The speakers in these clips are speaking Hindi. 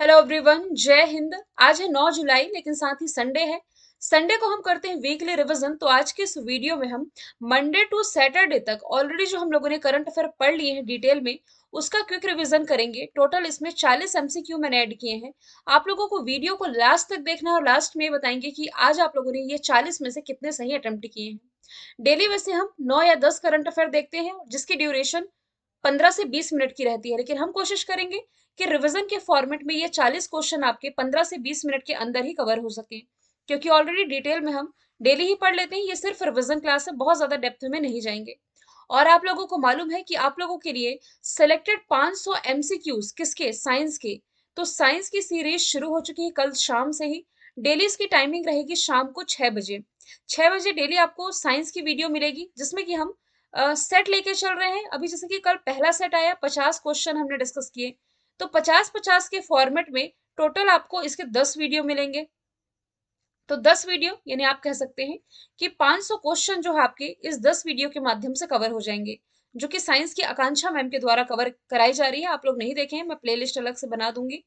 हेलो एवरीवन जय हिंद आज है 9 जुलाई लेकिन साथ ही संडे है संडे को हम करते हैं वीकली रिवीजन तो आज के इस वीडियो में हम मंडे टू सैटरडे तक ऑलरेडी जो हम लोगों ने करंट अफेयर पढ़ लिए हैं डिटेल में उसका क्विक रिवीजन करेंगे टोटल इसमें 40 एमसीक्यू मैंने ऐड किए हैं आप लोगों को वीडियो को लास्ट तक देखना और लास्ट में बताएंगे कि आज आप लोगों ने ये 40 में से कितने सही अटेम्प्ट किए हैं डेली वैसे हम 9 या 10 करंट अफेयर देखते हैं जिसकी ड्यूरेशन 15 से 20 मिनट की रहती है लेकिन हम कोशिश करेंगे कि रिवीजन के फॉर्मेट में ये 40 क्वेश्चन आपके 15 से 20 मिनट के अंदर ही कवर हो सके क्योंकि ऑलरेडी डिटेल में हम डेली ही पढ़ लेते हैं ये सिर्फ रिविजन क्लास है बहुत ज़्यादा डेप्थ में नहीं जाएंगे और आप लोगों को मालूम है कि आप लोगों के लिए सिलेक्टेड 500 सौ किसके साइंस के तो साइंस की सीरीज शुरू हो चुकी है कल शाम से ही डेली इसकी टाइमिंग रहेगी शाम को छः बजे छः बजे डेली आपको साइंस की वीडियो मिलेगी जिसमें कि हम आ, सेट लेके चल रहे हैं अभी जैसे कि कल पहला सेट आया पचास क्वेश्चन हमने डिस्कस किए तो पचास पचास के फॉर्मेट में टोटल आपको इसके दस वीडियो मिलेंगे तो 10 वीडियो यानी आप कह सकते हैं कि 500 क्वेश्चन जो है आपके इस 10 वीडियो के माध्यम से कवर हो जाएंगे जो कि साइंस की आकांक्षा मैम के द्वारा कवर कराई जा रही है आप लोग नहीं देखे हैं मैं प्लेलिस्ट अलग से बना दूंगी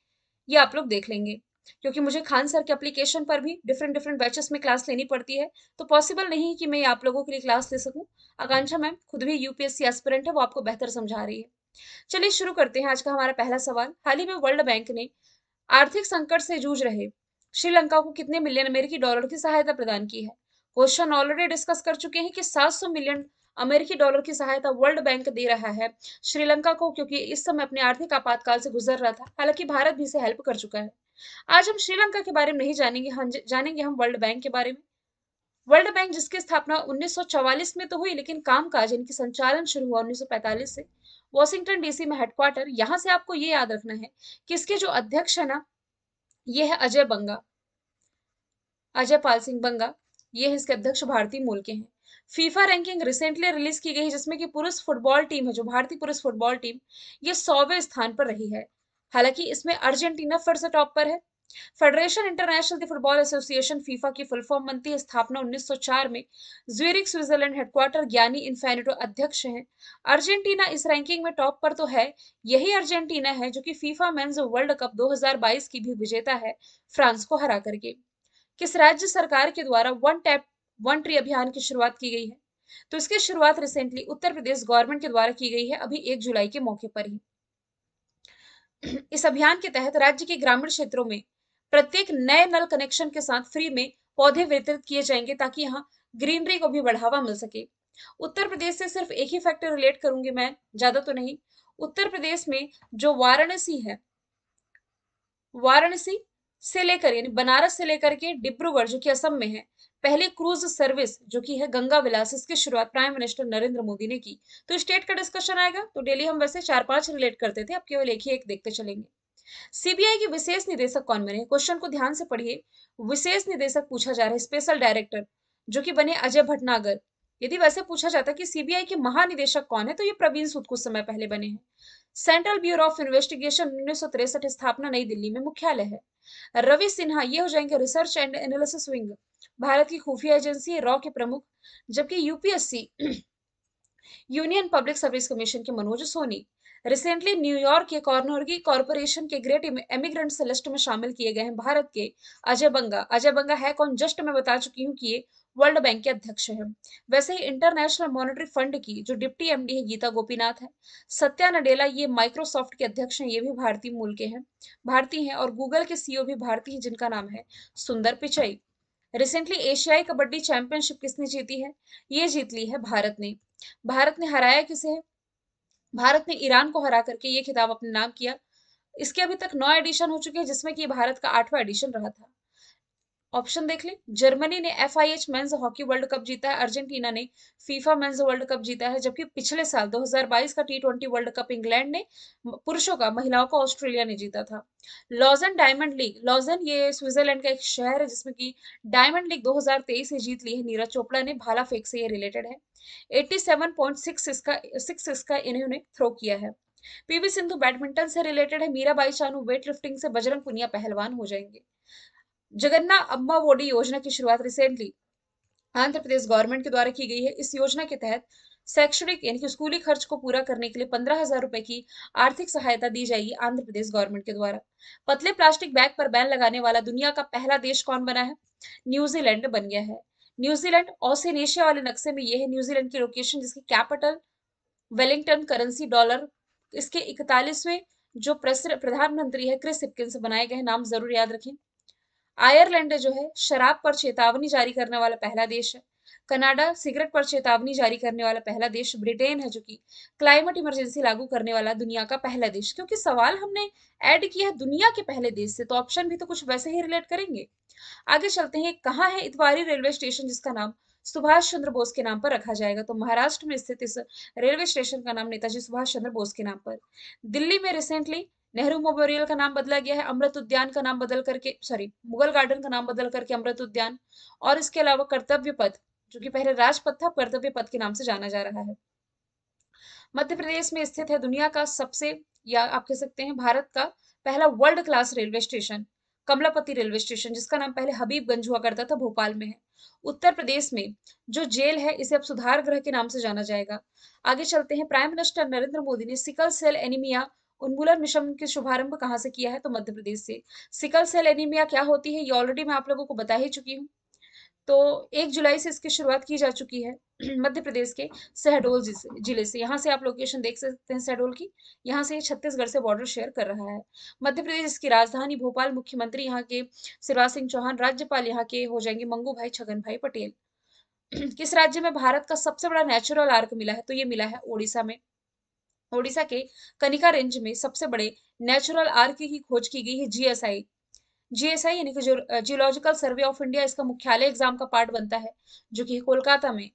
ये आप लोग देख लेंगे क्योंकि मुझे खान सर के एप्लीकेशन पर भी डिफरेंट डिफरेंट बैचेस में क्लास लेनी पड़ती है तो पॉसिबल नहीं कि मैं आप लोगों के लिए क्लास ले सकूं आकांक्षा मैम खुद भी यूपीएससी एस्पिरेंट है वो आपको बेहतर समझा रही है चलिए शुरू करते हैं आज का हमारा पहला सवाल हाल ही में वर्ल्ड बैंक ने आर्थिक संकट से जूझ रहे श्रीलंका को कितने मिलियन अमेरिकी डॉलर की सहायता प्रदान की है क्वेश्चन ऑलरेडी डिस्कस कर चुके हैं कि 700 मिलियन अमेरिकी डॉलर की सहायता वर्ल्ड बैंक दे रहा है श्रीलंका को क्योंकि इस समय अपने आर्थिक आपातकाल से गुजर रहा था हालांकि भारत भी इसे हेल्प कर चुका है आज हम श्रीलंका के बारे में नहीं जानेंगे हम हाँ जानेंगे हम वर्ल्ड बैंक के बारे में वर्ल्ड बैंक जिसकी स्थापना 1944 में तो हुई लेकिन कामकाज इनकी संचालन शुरू हुआ 1945 से वॉशिंगटन डीसी में हेडक्वार्टर यहाँ से आपको ये याद रखना है कि इसके जो अध्यक्ष है ना ये है अजय बंगा अजय पाल सिंह बंगा ये इसके अध्यक्ष भारतीय मूल के हैं फीफा रैंकिंग रिसेंटली रिलीज की गई है जिसमें कि पुरुष फुटबॉल टीम है जो भारतीय पुरुष फुटबॉल टीम ये सौवे स्थान पर रही है हालांकि इसमें अर्जेंटीना फिर से टॉप पर है Federation International the Football Association FIFA की फुल फॉर्म बनती है स्थापना 1904 में ज्यूरिक स्विट्जरलैंड हेडक्वार्टर ज्ञानी इन्फेनिटो अध्यक्ष हैं अर्जेंटीना इस रैंकिंग में टॉप पर तो है यही अर्जेंटीना है जो कि फीफा मेंस वर्ल्ड कप 2022 की भी विजेता है फ्रांस को हरा करके किस राज्य सरकार के द्वारा वन टैप वन ट्री अभियान की शुरुआत की गई है तो इसकी शुरुआत रिसेंटली उत्तर प्रदेश गवर्नमेंट के द्वारा की गई है अभी एक जुलाई के मौके पर ही इस अभियान के तहत राज्य के ग्रामीण क्षेत्रों में प्रत्येक नए नल कनेक्शन के साथ फ्री में पौधे वितरित किए जाएंगे ताकि यहाँ ग्रीनरी को भी बढ़ावा मिल सके उत्तर प्रदेश से सिर्फ एक ही फैक्टर रिलेट करूंगी मैं ज्यादा तो नहीं उत्तर प्रदेश में जो वाराणसी है वाराणसी से लेकर यानी बनारस से लेकर के डिब्रूगढ़ जो कि असम में है पहले क्रूज सर्विस जो कि है गंगा विलास इसकी शुरुआत प्राइम मिनिस्टर नरेंद्र मोदी ने की तो स्टेट का डिस्कशन आएगा तो डेली हम वैसे चार पांच रिलेट करते थे अब केवल एक ही एक देखते चलेंगे सीबीआई के विशेष निदेशक कौन बने क्वेश्चन को ध्यान से पढ़िए विशेष निदेशक पूछा जा रहा है स्पेशल डायरेक्टर जो कि बने अजय भटनागर यदि वैसे पूछा जाता कि सीबीआई के महानिदेशक कौन है तो ये प्रवीण सूद कुछ समय पहले बने हैं सेंट्रल ब्यूरो ऑफ इन्वेस्टिगेशन उन्नीस स्थापना नई दिल्ली में मुख्यालय है रवि सिन्हा ये हो जाएंगे Research and Analysis Wing Bharat की खुफिया एजेंसी रॉ के प्रमुख जबकि UPSC Union Public Service Commission के मनोज सोनी रिसेंटली न्यूयॉर्क के कॉर्नोर्गी कॉरपोरेशन के ग्रेट एमिग्रेंट से लिस्ट में शामिल किए गए हैं भारत के अजय बंगा अजय बंगा है कौन जस्ट मैं बता चुकी हूँ कि ये वर्ल्ड बैंक के अध्यक्ष हैं वैसे ही इंटरनेशनल मॉनेटरी फंड की जो डिप्टी एमडी है गीता गोपीनाथ है सत्या नडेला ये माइक्रोसॉफ्ट के अध्यक्ष हैं ये भी भारतीय मूल के हैं भारतीय हैं और गूगल के सीईओ e भी भारतीय हैं जिनका नाम है सुंदर पिचई रिसेंटली एशियाई कबड्डी चैंपियनशिप किसने जीती है ये जीत ली है भारत ने भारत ने हराया किसे है भारत ने ईरान को हरा करके ये खिताब अपने नाम किया इसके अभी तक नौ एडिशन हो चुके हैं जिसमें कि भारत का आठवां एडिशन रहा था ऑप्शन देख ले जर्मनी ने F I H men's hockey world cup जीता है अर्जेंटीना ने फीफा मेन्स वर्ल्ड कप जीता है जबकि पिछले साल 2022 का T twenty world cup England ने पुरुषों का महिलाओं का ऑस्ट्रेलिया ने जीता था लॉजन डायमंड लीग लॉजन ये स्विट्जरलैंड का एक शहर है जिसमें कि डायमंड लीग 2023 से जीत ली है नीरज चोपड़ा ने भाला फेंक से ये रिलेटेड है एट्टी 87.6 इसका सिक्स इसका इन्होंने थ्रो किया है पीवी सिंधु बैडमिंटन से रिलेटेड है मीरा बाई चानू वेट लिफ्टिंग से बजरंग पुनिया पहलवान हो जाएंगे जगन्ना अम्मा वोडी योजना की शुरुआत रिसेंटली आंध्र प्रदेश गवर्नमेंट के द्वारा की गई है इस योजना के तहत शैक्षणिक यानी कि स्कूली खर्च को पूरा करने के लिए पंद्रह हजार रुपए की आर्थिक सहायता दी जाएगी आंध्र प्रदेश गवर्नमेंट के द्वारा पतले प्लास्टिक बैग पर बैन लगाने वाला दुनिया का पहला देश कौन बना है न्यूजीलैंड बन गया है न्यूजीलैंड एशिया वाले नक्शे में यह है न्यूजीलैंड की लोकेशन जिसकी कैपिटल वेलिंगटन करेंसी डॉलर इसके इकतालीसवें जो प्रधानमंत्री है क्रिस सिपकिन से बनाए गए नाम जरूर याद रखें आयरलैंड जो है शराब पर चेतावनी जारी करने वाला पहला देश है कनाडा सिगरेट पर चेतावनी जारी करने वाला पहला देश ब्रिटेन है जो कि क्लाइमेट इमरजेंसी लागू करने वाला दुनिया का पहला देश क्योंकि सवाल हमने ऐड किया है दुनिया के पहले देश से तो ऑप्शन भी तो कुछ वैसे ही रिलेट करेंगे आगे चलते हैं कहाँ है इतवारी रेलवे स्टेशन जिसका नाम सुभाष चंद्र बोस के नाम पर रखा जाएगा तो महाराष्ट्र में स्थित इस रेलवे स्टेशन का नाम नेताजी सुभाष चंद्र बोस के नाम पर दिल्ली में रिसेंटली नेहरू मेमोरियल का नाम बदला गया है अमृत उद्यान का नाम बदल करके सॉरी मुगल गार्डन का नाम बदल करके अमृत उद्यान और इसके अलावा कर्तव्य पथ जो कि पहले राजपथ था कर्तव्य पथ के नाम से जाना जा रहा है मध्य प्रदेश में स्थित है दुनिया का सबसे या आप कह सकते हैं भारत का पहला world class railway station Kamlapati railway station जिसका नाम पहले हबीबगंज हुआ करता था भोपाल में है उत्तर प्रदेश में जो जेल है इसे अब सुधार गृह के नाम से जाना जाएगा आगे चलते हैं प्राइम मिनिस्टर नरेंद्र मोदी ने सिकल सेल एनीमिया उन्मूलन मिशन के शुभारंभ कहाँ से किया है तो मध्य प्रदेश से सिकल सेल एनीमिया क्या होती है ये ऑलरेडी मैं आप लोगों को बता ही चुकी हूँ तो एक जुलाई से इसकी शुरुआत की जा चुकी है मध्य प्रदेश के सहडोल जिले से यहाँ से आप लोकेशन देख सकते हैं सहडोल की यहाँ से छत्तीसगढ़ से बॉर्डर शेयर कर रहा है मध्य प्रदेश इसकी राजधानी भोपाल मुख्यमंत्री यहाँ के शिवराज सिंह चौहान राज्यपाल यहाँ के हो जाएंगे मंगू भाई छगन भाई पटेल किस राज्य में भारत का सबसे बड़ा नेचुरल आर्क मिला है तो ये मिला है ओडिशा में ओडिशा के कनिका रेंज में सबसे बड़े नेचुरल आर्क की खोज की गई है जीएसआई जीएसआई यानी कि जियोलॉजिकल सर्वे ऑफ इंडिया इसका मुख्यालय एग्जाम का पार्ट बनता है जो कि कोलकाता में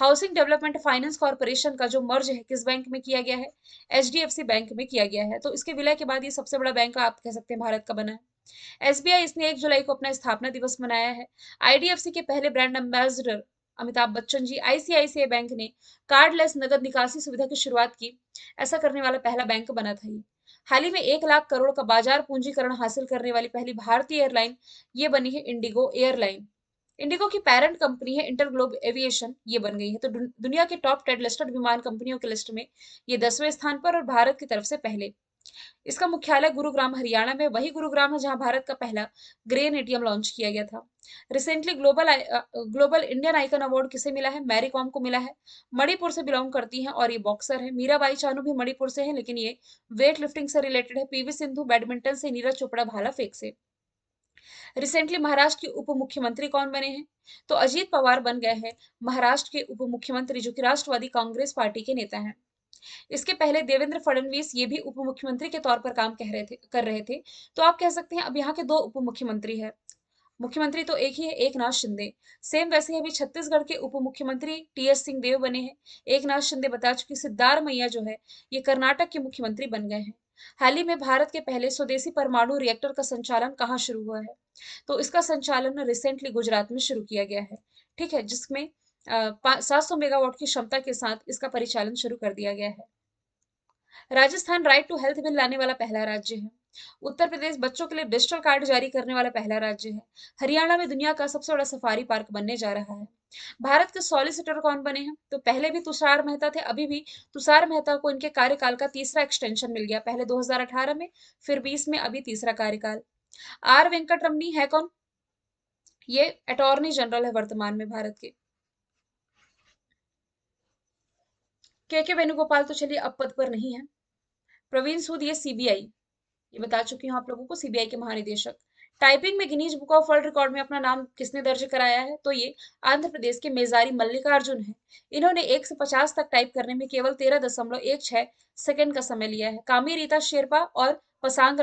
हाउसिंग डेवलपमेंट फाइनेंस कॉर्पोरेशन का जो मर्ज है किस बैंक में किया गया है एच बैंक में किया गया है तो इसके विलय के बाद ये सबसे बड़ा बैंक आप कह सकते हैं भारत का बना है एसबीआई इसने एक जुलाई को अपना स्थापना दिवस मनाया है आईडीएफसी के पहले brand ambassador Amitabh Bachchan ji ICICI bank ने कार्डलेस नगद निकासी सुविधा की शुरुआत की ऐसा करने वाला पहला बैंक बना था ये हाल ही में एक लाख करोड़ का बाजार पूंजीकरण हासिल करने वाली पहली भारतीय एयरलाइन ये बनी है इंडिगो एयरलाइन इंडिगो की पेरेंट कंपनी है इंटरग्लोब एविएशन ये बन गई है तो दुनिया के टॉप टेड लिस्टेड विमान कंपनियों के लिस्ट में ये दसवें स्थान पर और भारत की तरफ से पहले इसका मुख्यालय गुरुग्राम हरियाणा में वही गुरुग्राम है जहां भारत का पहला ग्रेन एटीएम लॉन्च किया गया था recently global global Indian icon award किसे मिला है मैरी कॉम को मिला है मणिपुर से बिलोंग करती हैं और ये बॉक्सर है मीराबाई चानू भी मणिपुर से है लेकिन ये वेट लिफ्टिंग से रिलेटेड है पीवी सिंधु बैडमिंटन से नीरज चोपड़ा भाला फेंक से रिसेंटली महाराष्ट्र के उप मुख्यमंत्री कौन बने हैं तो अजीत पवार बन गए हैं महाराष्ट्र के उप मुख्यमंत्री जो कि राष्ट्रवादी कांग्रेस पार्टी के नेता हैं इसके पहले देवेंद्र फडणवीस ये भी उप मुख्यमंत्री के तौर पर काम कह रहे थे कर रहे थे तो आप कह सकते हैं अब यहाँ के दो उप मुख्यमंत्री है मुख्यमंत्री तो एक ही है एक नाथ शिंदे सेम वैसे ही अभी छत्तीसगढ़ के उप मुख्यमंत्री टी एस सिंह देव बने हैं एक नाथ शिंदे बता चुकी सिद्धार मैया जो है ये कर्नाटक के मुख्यमंत्री बन गए हैं हाल ही में भारत के पहले स्वदेशी परमाणु रिएक्टर का संचालन कहाँ शुरू हुआ है तो इसका संचालन रिसेंटली गुजरात में शुरू किया गया है ठीक है जिसमें सात सौ मेगावाट की क्षमता के साथ इसका परिचालन शुरू कर दिया गया है Rajasthan right to health bill लाने वाला पहला राज्य है उत्तर प्रदेश बच्चों के लिए डिजिटल कार्ड जारी करने वाला पहला राज्य है हरियाणा में दुनिया का सबसे बड़ा सफारी पार्क बनने जा रहा है भारत के सॉलिसिटर कौन बने हैं तो पहले भी तुषार मेहता थे अभी भी तुषार मेहता को इनके कार्यकाल का तीसरा एक्सटेंशन मिल गया पहले 2018 में फिर 20 में अभी तीसरा कार्यकाल आर वेंकट रमनी है कौन ये अटॉर्नी जनरल है वर्तमान में भारत के के के वेणुगोपाल तो चलिए अब पद पर नहीं है प्रवीण सूद ये सीबीआई ये बता चुकी हूँ आप लोगों को सीबीआई के महानिदेशक टाइपिंग में Guinness Book of World Record में अपना नाम किसने दर्ज कराया है तो ये आंध्र प्रदेश के मेजारी मल्लिकार्जुन है इन्होंने एक से पचास तक टाइप करने में केवल तेरह दशमलव एक छह सेकेंड का समय लिया है कामी रीता शेरपा और पसांग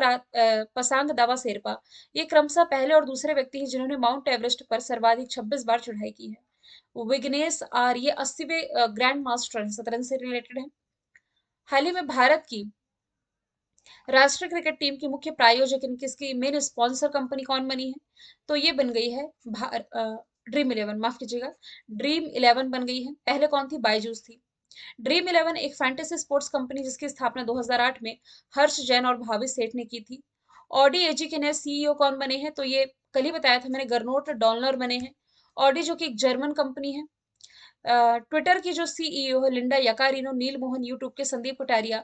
पसांग दावा शेरपा ये क्रमशः पहले और दूसरे व्यक्ति हैं जिन्होंने माउंट एवरेस्ट पर सर्वाधिक छब्बीस बार चढ़ाई की है विग्नेश आर ये अस्सीवे ग्रैंड मास्टर हैं शतरंज से रिलेटेड हैं हाल ही में भारत की राष्ट्रीय क्रिकेट टीम की मुख्य प्रायोजक इनकी इसकी मेन स्पॉन्सर कंपनी कौन बनी है तो ये बन गई है ड्रीम इलेवन माफ कीजिएगा ड्रीम इलेवन बन गई है पहले कौन थी बायजूस थी ड्रीम इलेवन एक फैंटेसी स्पोर्ट्स कंपनी जिसकी स्थापना 2008 में हर्ष जैन और भावी सेठ ने की थी ऑडी एजी के नए सीईओ कौन बने हैं तो ये कल ही बताया था मैंने गर्नोट डॉलर बने हैं ऑडी जो कि एक जर्मन कंपनी है ट्विटर की जो सीईओ e है Linda Yaccarino Neal Mohan YouTube के संदीप कोटारिया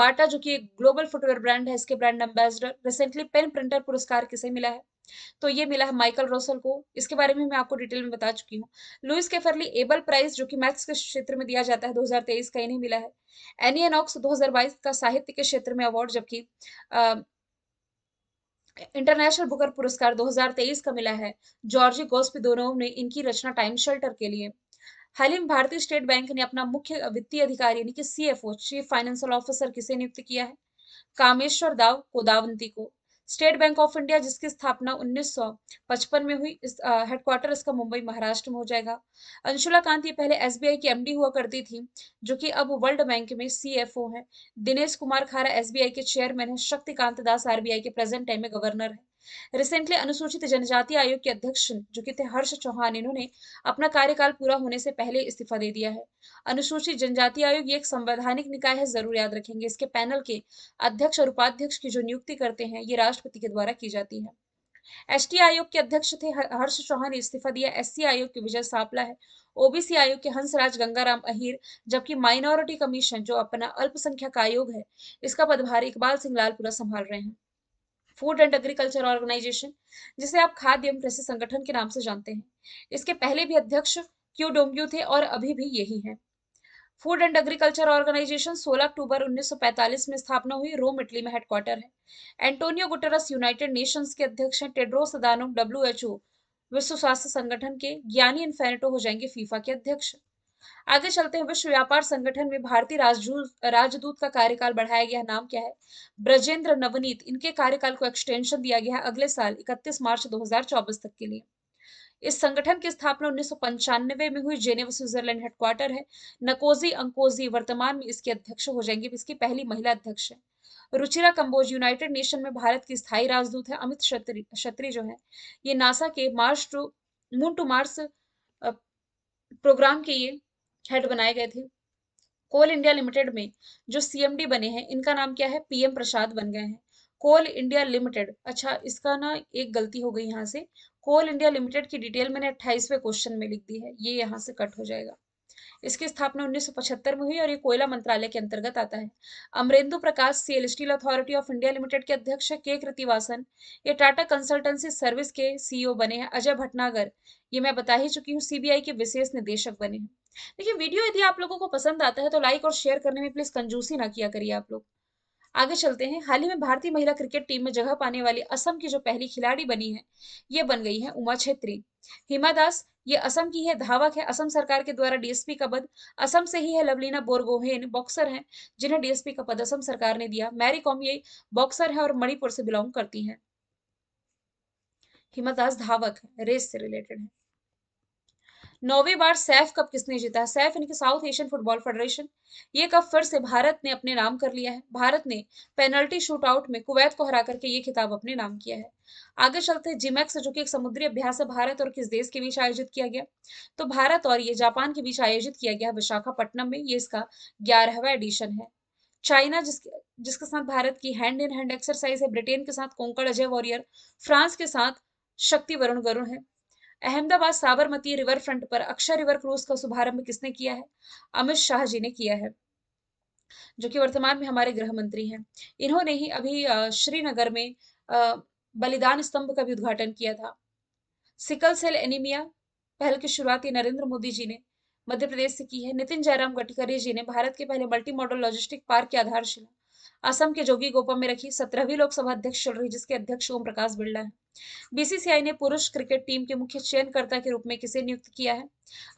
बाटा जो कि एक ग्लोबल फुटवेयर ब्रांड है इसके brand ambassador recently PEN Pinter पुरस्कार किसे मिला है तो ये मिला है माइकल रोसल को इसके बारे में मैं आपको डिटेल में बता चुकी हूँ लुइस केफरली एबल प्राइज जो कि मैथ्स के क्षेत्र में दिया जाता है 2023 का इन्हें मिला है एनी एनॉक्स 2022 का साहित्य के क्षेत्र में अवार्ड जबकि इंटरनेशनल बुकर पुरस्कार 2023 का मिला है जॉर्जी गोस्पिदोनोव ने इनकी रचना टाइम शेल्टर के लिए हाल ही में भारतीय स्टेट बैंक ने अपना मुख्य वित्तीय अधिकारी यानी कि सीएफओ चीफ फाइनेंशियल ऑफिसर किसे नियुक्त किया है कामेश्वर दाव कोदावंती को स्टेट बैंक ऑफ इंडिया जिसकी स्थापना 1955 में हुई इस हेडक्वार्टर इसका मुंबई महाराष्ट्र में हो जाएगा अंशुला कांत ये पहले एसबीआई की एमडी हुआ करती थी जो कि अब वर्ल्ड बैंक में सीएफओ है दिनेश कुमार खारा एसबीआई के चेयरमैन है शक्तिकांत दास आरबीआई के प्रेजेंट टाइम में गवर्नर है रिसेंटली अनुसूचित जनजाति आयोग के अध्यक्ष जो कि थे हर्ष चौहान इन्होंने अपना कार्यकाल पूरा होने से पहले इस्तीफा दे दिया है अनुसूचित जनजाति आयोग एक संवैधानिक निकाय है जरूर याद रखेंगे इसके पैनल के अध्यक्ष और उपाध्यक्ष की जो नियुक्ति करते हैं ये राष्ट्रपति के द्वारा की जाती है एस आयोग के अध्यक्ष थे हर्ष चौहान ने इस्तीफा दिया एस आयोग के विजय सापला है ओबीसी आयोग के हंसराज गंगाराम अहिर जबकि माइनॉरिटी कमीशन जो अपना अल्पसंख्यक आयोग है इसका पदभार इकबाल सिंह लालपुरा संभाल रहे हैं फूड एंड एग्रीकल्चर ऑर्गेनाइजेशन जिसे आप खाद्य एवं कृषि संगठन के नाम से जानते हैं इसके पहले भी अध्यक्ष क्यू डोंग्यू थे और अभी भी यही है फूड एंड एग्रीकल्चर ऑर्गेनाइजेशन 16 अक्टूबर 1945 में स्थापना हुई रोम इटली में हेडक्वार्टर है एंटोनियो गुटेरस यूनाइटेड नेशंस के अध्यक्ष हैं टेड्रोस अदानोम डब्ल्यू विश्व स्वास्थ्य संगठन के ज्ञानी इन्फेनेटो हो जाएंगे फीफा के अध्यक्ष आगे चलते हैं विश्व व्यापार संगठन में भारतीय राजदूत राजदूत का कार्यकाल बढ़ाया गया नाम क्या है ब्रजेंद्र नवनीत इनके कार्यकाल को एक्सटेंशन दिया गया है अगले साल 31 मार्च 2024 तक के लिए इस संगठन की स्थापना उन्नीस में हुई जेनेव स्विट्जरलैंड हेडक्वार्टर है नकोजी अंकोजी वर्तमान में इसके अध्यक्ष हो जाएंगे इसकी पहली महिला अध्यक्ष है रुचिरा कंबोज यूनाइटेड नेशन में भारत की स्थायी राजदूत है अमित क्षत्री क्षत्री जो है ये नासा के Mars to Moon to Mars programme के ये हेड बनाए गए थे कोल इंडिया लिमिटेड में जो सीएमडी बने हैं इनका नाम क्या है पीएम प्रसाद बन गए हैं कोल इंडिया लिमिटेड अच्छा इसका ना एक गलती हो गई यहाँ से कोल इंडिया लिमिटेड की डिटेल मैंने अट्ठाईसवें क्वेश्चन में लिख दी है ये यहाँ से कट हो जाएगा इसकी स्थापना 1975 में हुई और ये कोयला मंत्रालय के अंतर्गत आता है Amarendu Prakash SAIL Steel Authority of India Limited के अध्यक्ष के कृतिवासन ये टाटा कंसल्टेंसी सर्विस के सीईओ e बने हैं अजय भटनागर ये मैं बता ही चुकी हूँ सीबीआई के विशेष निदेशक बने हैं देखिए वीडियो यदि आप लोगों को पसंद आता है तो लाइक और शेयर करने में प्लीज कंजूसी ना किया करिए आप लोग आगे चलते हैं हाल ही में भारतीय महिला क्रिकेट टीम में जगह पाने वाली असम की जो पहली खिलाड़ी बनी है ये बन गई है उमा छेत्री हिमा दास ये असम की है धावक है असम सरकार के द्वारा डीएसपी का पद असम से ही है लवलीना बोरगोहेन बॉक्सर हैं जिन्हें डीएसपी का पद असम सरकार ने दिया मैरी कॉम ये बॉक्सर है और मणिपुर से बिलोंग करती हैं हिमा दास धावक रेस से रिलेटेड है नौवे बार सैफ कप किसने जीता है सैफ यानी कि साउथ एशियन फुटबॉल फेडरेशन ये कप फिर से भारत ने अपने नाम कर लिया है भारत ने पेनल्टी शूटआउट में कुवैत को हरा करके ये खिताब अपने नाम किया है आगे चलते जिमैक्स जो कि एक समुद्री अभ्यास है भारत और किस देश के बीच आयोजित किया गया तो भारत और ये जापान के बीच आयोजित किया गया विशाखापट्टनम में ये इसका ग्यारहवा एडिशन है चाइना जिसके जिसके साथ भारत की हैंड इन हैंड एक्सरसाइज है ब्रिटेन के साथ कोंकण अजय वॉरियर फ्रांस के साथ शक्ति वरुण वरुण है अहमदाबाद साबरमती रिवर फ्रंट पर अक्षर रिवर क्रूज का शुभारंभ किसने किया है अमित शाह जी ने किया है जो कि वर्तमान में हमारे गृह मंत्री हैं इन्होंने ही अभी श्रीनगर में बलिदान स्तंभ का भी उद्घाटन किया था सिकल सेल एनीमिया पहल की शुरुआत नरेंद्र मोदी जी ने मध्य प्रदेश से की है नितिन जयराम गडकरी जी ने भारत के पहले मल्टी मॉडल लॉजिस्टिक पार्क की आधारशिला असम के जोगी गोपा में रखी सत्रहवीं लोकसभा अध्यक्ष चल रही जिसके अध्यक्ष ओम प्रकाश बिरला है बीसीसीआई ने पुरुष क्रिकेट टीम के मुख्य चयनकर्ता के रूप में किसे नियुक्त किया है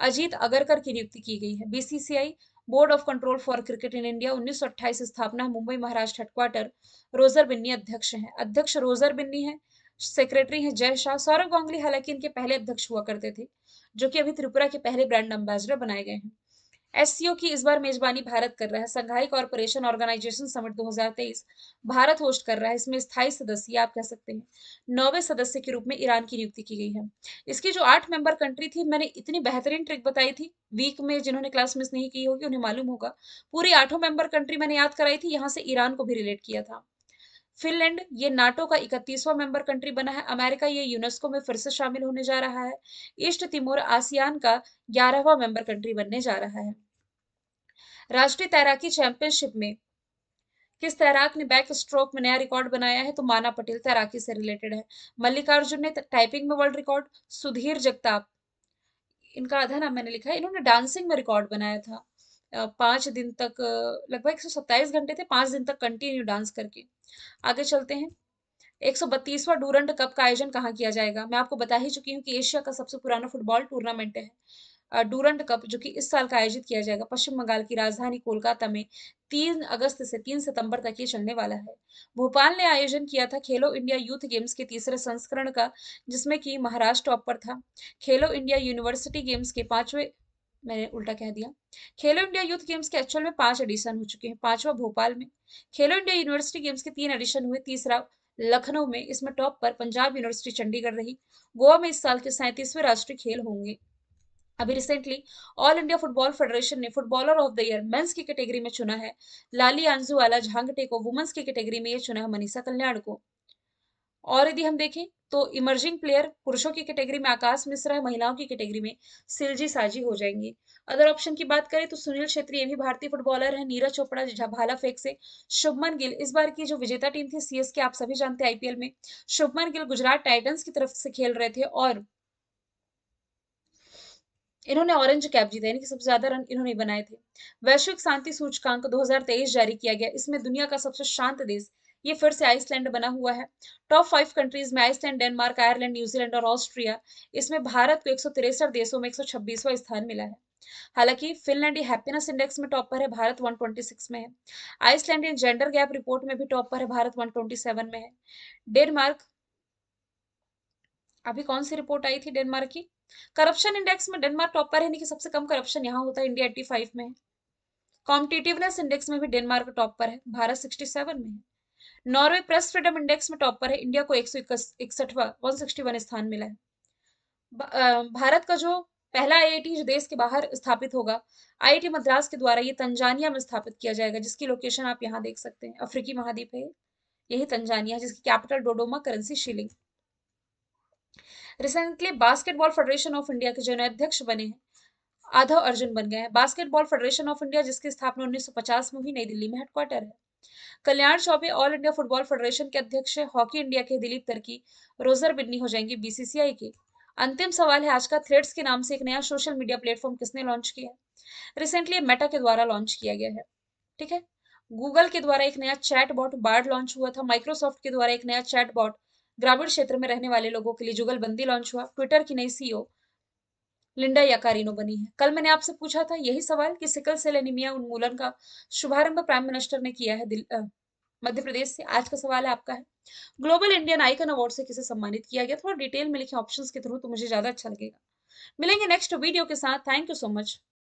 अजीत अगरकर की नियुक्ति की गई है BCCI Board of Control for Cricket in India 1928 स्थापना मुंबई महाराष्ट्र हेडक्वार्टर रोजर बिन्नी अध्यक्ष हैं अध्यक्ष रोजर बिन्नी है सेक्रेटरी हैं जय शाह सौरभ गांगुली हालांकि इनके पहले अध्यक्ष हुआ करते थे जो कि अभी त्रिपुरा के पहले ब्रांड एम्बेसडर बनाए गए हैं एससीओ की इस बार मेजबानी भारत कर रहा है Shanghai Corporation Organisation summit 2023 Bharat host कर रहा है इसमें स्थायी सदस्य आप कह सकते हैं नौवे सदस्य के रूप में ईरान की नियुक्ति की गई है इसकी जो आठ मेंबर कंट्री थी मैंने इतनी बेहतरीन ट्रिक बताई थी वीक में जिन्होंने क्लास मिस नहीं की होगी उन्हें मालूम होगा पूरी आठों मेंबर कंट्री मैंने याद कराई थी यहाँ से ईरान को भी रिलेट किया था फिनलैंड ये नाटो का इकतीसवां मेंबर कंट्री बना है अमेरिका ये यूनेस्को में फिर से शामिल होने जा रहा है ईस्ट तिमोर आसियान का ग्यारहवा मेंबर कंट्री बनने जा रहा है राष्ट्रीय तैराकी चैंपियनशिप में किस तैराक ने बैक स्ट्रोक में नया रिकॉर्ड बनाया है तो माना पटेल तैराकी से रिलेटेड है मल्लिकार्जुन ने टाइपिंग में वर्ल्ड रिकॉर्ड सुधीर जगताप इनका आधा नाम मैंने लिखा है इन्होंने डांसिंग में रिकॉर्ड बनाया था पांच दिन तक लगभग एक घंटे थे पांच दिन तक कंटिन्यू डांस करके। आगे चलते हैं। एक 132वाँ डूरंड कप का आयोजन कहाँ किया जाएगा? मैं आपको बता ही चुकी हूँ कि एशिया का सबसे पुराना फुटबॉल टूर्नामेंट है। डूरंड कप जो कि इस साल का आयोजित किया जाएगा पश्चिम बंगाल की राजधानी कोलकाता में 3 अगस्त से 3 सितंबर तक ये चलने वाला है। भोपाल ने आयोजन किया था खेलो इंडिया यूथ गेम्स के तीसरे संस्करण का जिसमें कि महाराष्ट्र टॉप पर था। खेलो इंडिया यूनिवर्सिटी गेम्स के पांचवें मैंने उल्टा कह दिया खेलो इंडिया यूथ गेम्स के एक्चुअल में पांच एडिशन हो चुके हैं पांचवा भोपाल में खेलो इंडिया यूनिवर्सिटी गेम्स के तीन एडिशन हुए तीसरा लखनऊ में इसमें टॉप पर पंजाब यूनिवर्सिटी चंडीगढ़ रही गोवा में इस साल के सैंतीसवें राष्ट्रीय खेल होंगे अभी recently All India Football Federation ने footballer of the year men's की कैटेगरी में चुना है लाली वाला झांगटे को वुमेंस की कैटेगरी में ये चुना है मनीषा कल्याण को और यदि हम देखें तो इमर्जिंग प्लेयर पुरुषों की कैटेगरी में आकाश मिश्रा है महिलाओं की कैटेगरी में सिलजी साजी हो जाएंगे अदर ऑप्शन की बात करें तो सुनील छेत्री ये भी भारतीय फुटबॉलर हैं नीरज चोपड़ा भाला फेक से शुभमन गिल इस बार की जो विजेता टीम थी सीएस के आप सभी जानते हैं आईपीएल में शुभमन गिल गुजरात टाइटन्स की तरफ से खेल रहे थे और इन्होंने ऑरेंज कैप जीता यानी कि सबसे ज्यादा रन इन्होंने बनाए थे वैश्विक शांति सूचकांक दो जारी किया गया इसमें दुनिया का सबसे शांत देश ये फिर से आइसलैंड बना हुआ है टॉप फाइव कंट्रीज में आइसलैंड डेनमार्क आयरलैंड न्यूजीलैंड और ऑस्ट्रिया इसमें भारत को एक देशों में एक स्थान मिला है हालांकि फिनलैंड हैप्पीनेस इंडेक्स में टॉप पर है भारत 126 में है Iceland in gender gap report में भी टॉप पर है भारत 127 में है डेनमार्क अभी कौन सी रिपोर्ट आई थी डेनमार्क की करप्शन इंडेक्स में डेनमार्क टॉप पर है नहीं कि सबसे कम करप्शन यहाँ होता है इंडिया एट्टी में है कॉम्पिटिटिवनेस इंडेक्स में भी डेनमार्क टॉप पर है भारत सिक्सटी में है नॉर्वे प्रेस फ्रीडम इंडेक्स में टॉप पर है इंडिया को एक सौ इकसठवा वन सिक्सटी वन स्थान मिला है भारत का जो पहला आई जो देश के बाहर स्थापित होगा आई मद्रास के द्वारा ये तंजानिया में स्थापित किया जाएगा जिसकी लोकेशन आप यहाँ देख सकते हैं अफ्रीकी महाद्वीप है यही तंजानिया जिसकी capital Dodoma currency shilling recently Basketball Federation of India के जो अध्यक्ष बने हैं आधव अर्जुन बन गए हैं बास्केटबॉल फेडरेशन ऑफ इंडिया जिसकी स्थापना 1950 में हुई नई दिल्ली में हेडक्वार्टर है Kalyan Chaubey All India Football Federation के अध्यक्ष हॉकी इंडिया के दिलीप तर्की रोजर बिन्नी हो जाएंगे बीसीसीआई के अंतिम सवाल है आज का थ्रेड्स के नाम से एक नया सोशल मीडिया प्लेटफॉर्म किसने लॉन्च किया है रिसेंटली मेटा के द्वारा लॉन्च किया गया है ठीक है गूगल के द्वारा एक नया चैट बॉट बार्ड लॉन्च हुआ था माइक्रोसॉफ्ट के द्वारा एक नया चैट बॉट ग्रामीण क्षेत्र में रहने वाले लोगों के लिए जुगलबंदी लॉन्च हुआ ट्विटर की नई सीईओ लिंडा याकारिनो बनी है कल मैंने आपसे पूछा था यही सवाल कि सिकल सेल एनीमिया उन्मूलन का शुभारंभ प्राइम मिनिस्टर ने किया है मध्य प्रदेश से आज का सवाल है आपका है ग्लोबल इंडियन आइकन अवार्ड से किसे सम्मानित किया गया थोड़ा डिटेल में लिखे ऑप्शन के थ्रू तो मुझे ज्यादा अच्छा लगेगा मिलेंगे नेक्स्ट वीडियो के साथ थैंक यू सो मच